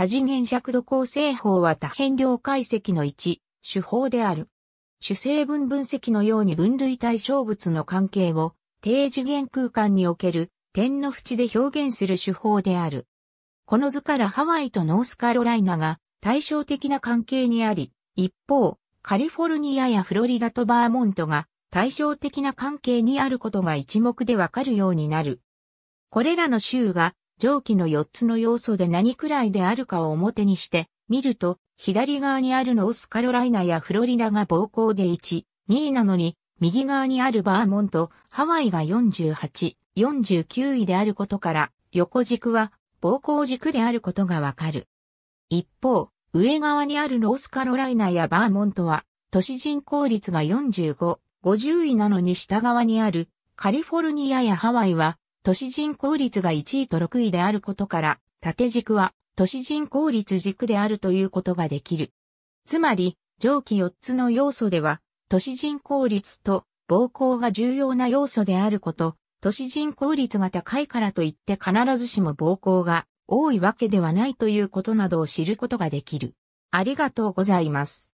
多次元尺度構成法は多変量解析の一、手法である。主成分分析のように分類対象物の関係を低次元空間における点の縁で表現する手法である。この図からハワイとノースカロライナが対照的な関係にあり、一方、カリフォルニアやフロリダとバーモントが対照的な関係にあることが一目でわかるようになる。これらの州が上記の4つの要素で何くらいであるかを表にして、見ると、左側にあるノースカロライナやフロリダが暴行で1、2位なのに、右側にあるバーモント、ハワイが48、49位であることから、横軸は暴行軸であることがわかる。一方、上側にあるノースカロライナやバーモントは、都市人口率が45、50位なのに下側にあるカリフォルニアやハワイは都市人口率が1位と6位であることから、縦軸は都市人口率軸であるということができる。つまり、上記4つの要素では、都市人口率と暴行が重要な要素であること、都市人口率が高いからといって必ずしも暴行が多いわけではないということなどを知ることができる。ありがとうございます。